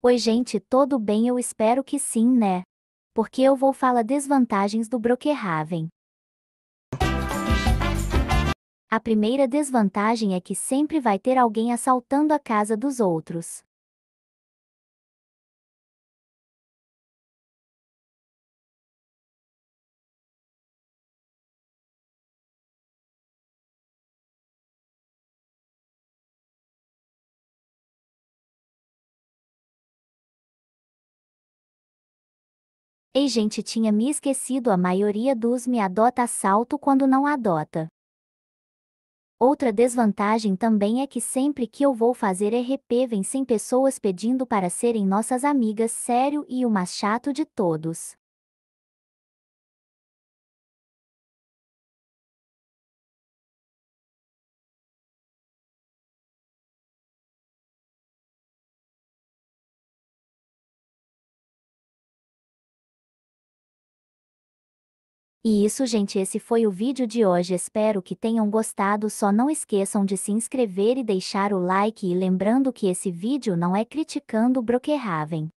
Oi gente, todo bem? Eu espero que sim, né? Porque eu vou falar desvantagens do Brokerhaven. A primeira desvantagem é que sempre vai ter alguém assaltando a casa dos outros. Ei gente tinha me esquecido a maioria dos me adota assalto quando não adota. Outra desvantagem também é que sempre que eu vou fazer RP vem sem pessoas pedindo para serem nossas amigas sério e o mais chato de todos. E isso gente esse foi o vídeo de hoje espero que tenham gostado só não esqueçam de se inscrever e deixar o like e lembrando que esse vídeo não é criticando Brokerhaven.